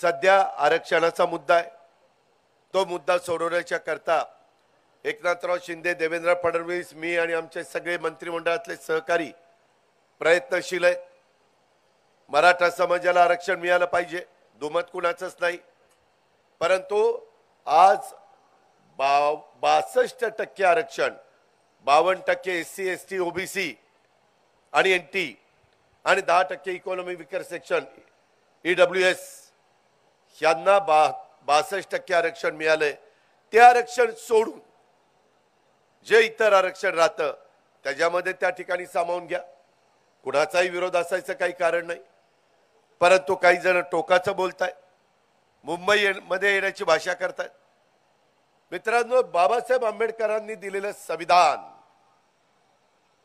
सध्या आरक्षणाचा मुद्दा आहे तो मुद्दा सोडवण्याच्या करता एकनाथराव शिंदे देवेंद्र फडणवीस मी आणि आमचे सगळे मंत्रिमंडळातले सहकारी प्रयत्नशील आहेत मराठा समाजाला आरक्षण मिळालं पाहिजे दुमत कुणाचंच नाही परंतु आज बा बासष्ट टक्के आरक्षण बावन्न टक्के S C S T OBC आणि एन टी आणि दहा टक्के economy weaker section E W S ज्यांना बा बासष्ट टक्के आरक्षण मिळालंय ते आरक्षण सोडून जे इतर आरक्षण राहतं त्याच्यामध्ये त्या ठिकाणी सामावून घ्या कुणाचाही विरोध असायचं काही कारण नाही परंतु काही जण टोकाचं बोलताय मुंबई मध्ये येण्याची भाषा करतायत मित्रांनो बाबासाहेब आंबेडकरांनी दिलेलं संविधान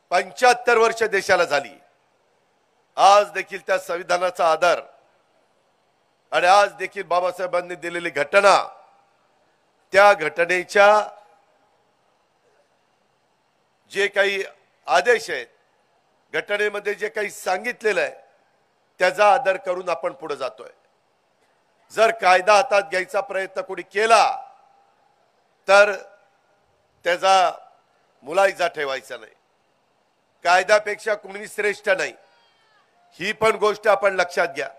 पंच्याहत्तर वर्ष देशाला झाली आज देखील त्या संविधानाचा आदर आणि आज देखील बाबासाहेबांनी दिलेली घटना त्या घटनेच्या जे काही आदेश आहेत घटनेमध्ये जे काही सांगितलेलं आहे त्याचा आदर करून आपण पुढे जातोय जर कायदा हातात घ्यायचा प्रयत्न कोणी केला तर त्याचा मुलायचा ठेवायचा नाही कायद्यापेक्षा कोणी श्रेष्ठ नाही ही पण गोष्ट आपण लक्षात घ्या